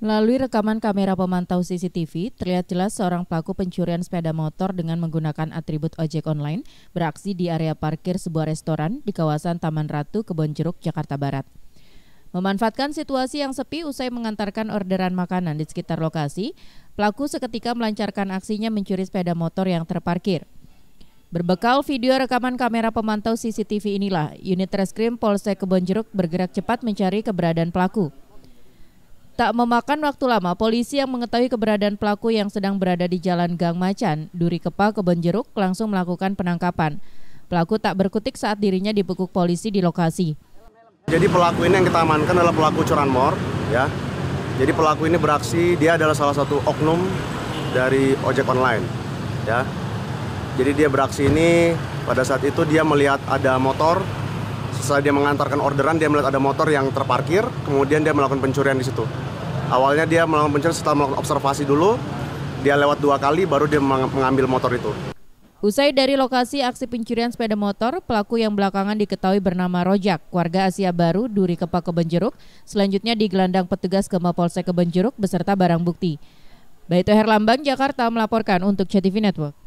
Melalui rekaman kamera pemantau CCTV, terlihat jelas seorang pelaku pencurian sepeda motor dengan menggunakan atribut ojek online beraksi di area parkir sebuah restoran di kawasan Taman Ratu, Kebon Jeruk Jakarta Barat. Memanfaatkan situasi yang sepi usai mengantarkan orderan makanan di sekitar lokasi, pelaku seketika melancarkan aksinya mencuri sepeda motor yang terparkir. Berbekal video rekaman kamera pemantau CCTV inilah, unit reskrim Polsek Kebonjeruk bergerak cepat mencari keberadaan pelaku. Tak memakan waktu lama, polisi yang mengetahui keberadaan pelaku yang sedang berada di Jalan Gang Macan, Duri Kepa, Jeruk, langsung melakukan penangkapan. Pelaku tak berkutik saat dirinya dibekuk polisi di lokasi. Jadi pelaku ini yang kita amankan adalah pelaku curanmor, ya. Jadi pelaku ini beraksi, dia adalah salah satu oknum dari ojek online, ya. Jadi dia beraksi ini pada saat itu dia melihat ada motor setelah dia mengantarkan orderan dia melihat ada motor yang terparkir kemudian dia melakukan pencurian di situ awalnya dia melakukan pencurian setelah melakukan observasi dulu dia lewat dua kali baru dia mengambil motor itu Usai dari lokasi aksi pencurian sepeda motor, pelaku yang belakangan diketahui bernama Rojak, warga Asia Baru, Duri Kepa Kebenjeruk, selanjutnya digelandang petugas ke Mapolsek Kebenjeruk beserta barang bukti. Baito Herlambang, Jakarta melaporkan untuk CTV Network.